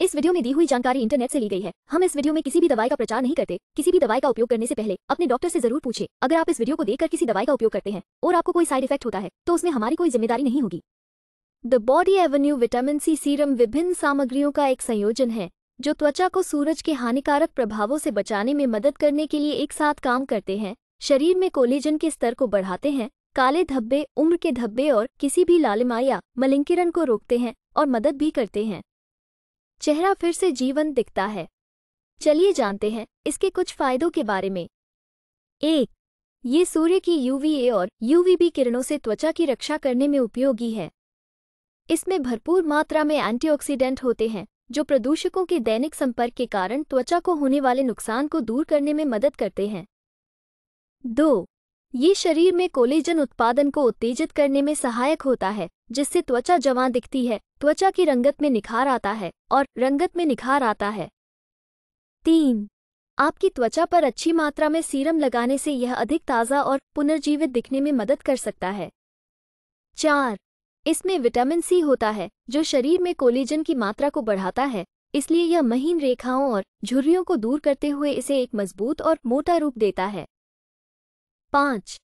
इस वीडियो में दी हुई जानकारी इंटरनेट से ली गई है हम इस वीडियो में किसी भी दवाई का प्रचार नहीं करते किसी भी दवाई का उपयोग करने से पहले अपने डॉक्टर से जरूर पूछे अगर आप इस वीडियो को देखकर किसी दवाई का उपयोग करते हैं और आपको कोई साइड इफेक्ट होता है तो उसमें हमारी कोई जिम्मेदारी नहीं होगी the body avenue vitamin C serum विभिन्न सामग्रियों का एक संयोजन है जो त्वचा को सूरज के हानिकारक प्रभावों से बचाने में मदद करने के लिए एक साथ काम करते हैं शरीर में कोलेजन के स्तर को बढ़ाते हैं काले धब्बे उम्र के धब्बे और किसी भी लालिमा या मलिंकिरण को रोकते हैं और मदद भी करते हैं चेहरा फिर से जीवन दिखता है चलिए जानते हैं इसके कुछ फायदों के बारे में एक ये सूर्य की यूवीए और यूवीबी किरणों से त्वचा की रक्षा करने में उपयोगी है इसमें भरपूर मात्रा में एंटीऑक्सीडेंट होते हैं जो प्रदूषकों के दैनिक संपर्क के कारण त्वचा को होने वाले नुकसान को दूर करने में मदद करते हैं दो ये शरीर में कोलेजन उत्पादन को उत्तेजित करने में सहायक होता है जिससे त्वचा जवां दिखती है त्वचा की रंगत में निखार आता है और रंगत में निखार आता है तीन आपकी त्वचा पर अच्छी मात्रा में सीरम लगाने से यह अधिक ताज़ा और पुनर्जीवित दिखने में मदद कर सकता है चार इसमें विटामिन सी होता है जो शरीर में कोलेजन की मात्रा को बढ़ाता है इसलिए यह महीन रेखाओं और झुर्रियों को दूर करते हुए इसे एक मजबूत और मोटा रूप देता है पाँच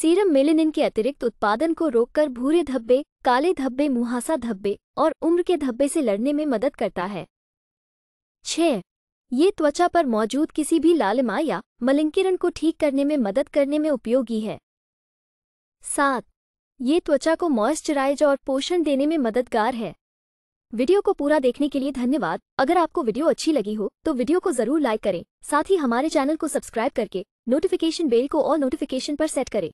सीरम मेलेनिन के अतिरिक्त उत्पादन को रोककर भूरे धब्बे काले धब्बे मुहासा धब्बे और उम्र के धब्बे से लड़ने में मदद करता है छ ये त्वचा पर मौजूद किसी भी लालिमा या मलिंकिरण को ठीक करने में मदद करने में उपयोगी है सात ये त्वचा को मॉइस्चराइज और पोषण देने में मददगार है वीडियो को पूरा देखने के लिए धन्यवाद अगर आपको वीडियो अच्छी लगी हो तो वीडियो को जरूर लाइक करें साथ ही हमारे चैनल को सब्सक्राइब करके नोटिफिकेशन बेल को और नोटिफिकेशन पर सेट करें